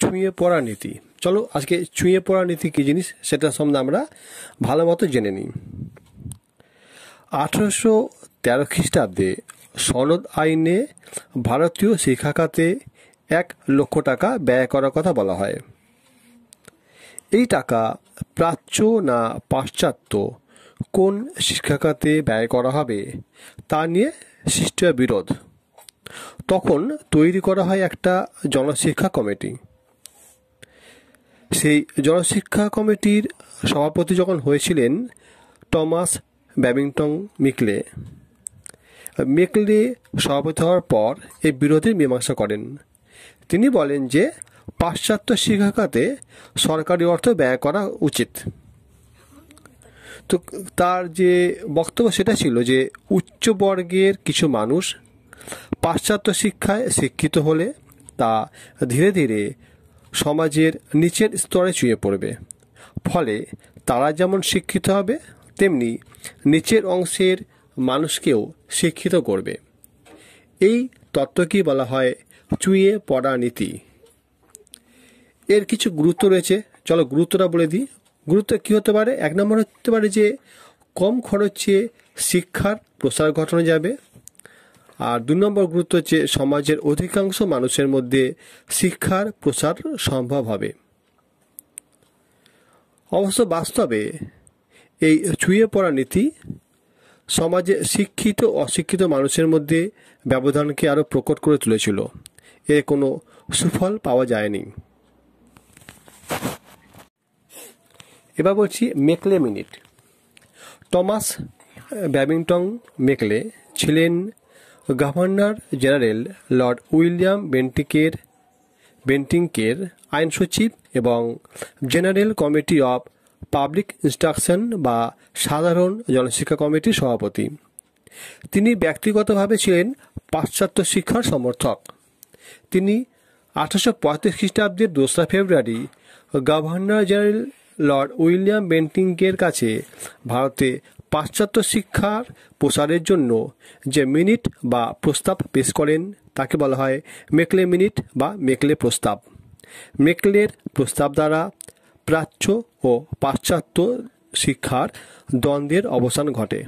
ছুঁয়ে পড়া নীতি চলো আজকে ছুঁয়ে পড়া নীতি কী জিনিস সেটা সম্বন্ধে আমরা ভালো মতো জেনে নিই আঠারোশো তেরো খ্রিস্টাব্দে সনদ আইনে ভারতীয় শিক্ষা খাতে এক লক্ষ টাকা ব্যয় করার কথা বলা হয় এই টাকা প্রাচ্য না পাশ্চাত্য কোন শিক্ষাখাতে ব্যয় করা হবে তা নিয়ে সৃষ্টি বিরোধ তখন তৈরি করা হয় একটা জনশিক্ষা কমিটি সেই জনশিক্ষা কমিটির সভাপতি যখন হয়েছিলেন টমাস ব্যাবিংটন মিকলে মেকলে সভাপতি হওয়ার পর এই বিরোধের মীমাংসা করেন তিনি বলেন যে পাশ্চাত্য শিক্ষা খাতে সরকারি অর্থ ব্যয় করা উচিত তো তার যে বক্তব্য সেটা ছিল যে উচ্চবর্গের কিছু মানুষ পাশ্চাত্য শিক্ষায় শিক্ষিত হলে তা ধীরে ধীরে সমাজের নিচের স্তরে চুয়ে পড়বে ফলে তারা যেমন শিক্ষিত হবে তেমনি নিচের অংশের মানুষকেও শিক্ষিত করবে এই তত্ত্বকেই বলা হয় চুয়ে পড়া নীতি এর কিছু গুরুত্ব রয়েছে চলো গুরুত্বটা বলে দিই গুরুত্ব কী হতে পারে এক নম্বর হতে পারে যে কম খরচে শিক্ষার প্রসার ঘটানো যাবে আর দুই নম্বর গুরুত্ব হচ্ছে সমাজের অধিকাংশ মানুষের মধ্যে শিক্ষার প্রসার সম্ভব হবে অবশ্য বাস্তবে এই ছুঁয়ে পড়া নীতি সমাজে শিক্ষিত অশিক্ষিত মানুষের মধ্যে ব্যবধানকে আরও প্রকট করে তুলেছিল এর কোনো সুফল পাওয়া যায়নি এবার বলছি Macaulay minute Thomas Babington Macaulay ছিলেন গভর্নর জেনারেল লর্ড উইলিয়াম বেন্টিকের বেন্টিংকের আইন সচিব এবং general committee of public instruction বা সাধারণ জনশিক্ষা কমিটির সভাপতি তিনি ব্যক্তিগতভাবে ছিলেন পাশ্চাত্য শিক্ষার সমর্থক তিনি আঠারোশো পঁয়ত্রিশ খ্রিস্টাব্দের দোসরা ফেব্রুয়ারি গভর্নর জেনারেল লর্ড উইলিয়াম বেন্টিংকের কাছে ভারতে পাশ্চাত্য শিক্ষার প্রসারের জন্য যে মিনিট বা প্রস্তাব পেশ করেন তাকে বলা হয় মেকলে মিনিট বা মেকলে প্রস্তাব মেকলের প্রস্তাব দ্বারা প্রাচ্য ও পাশ্চাত্য শিক্ষার দ্বন্দ্বের অবসান ঘটে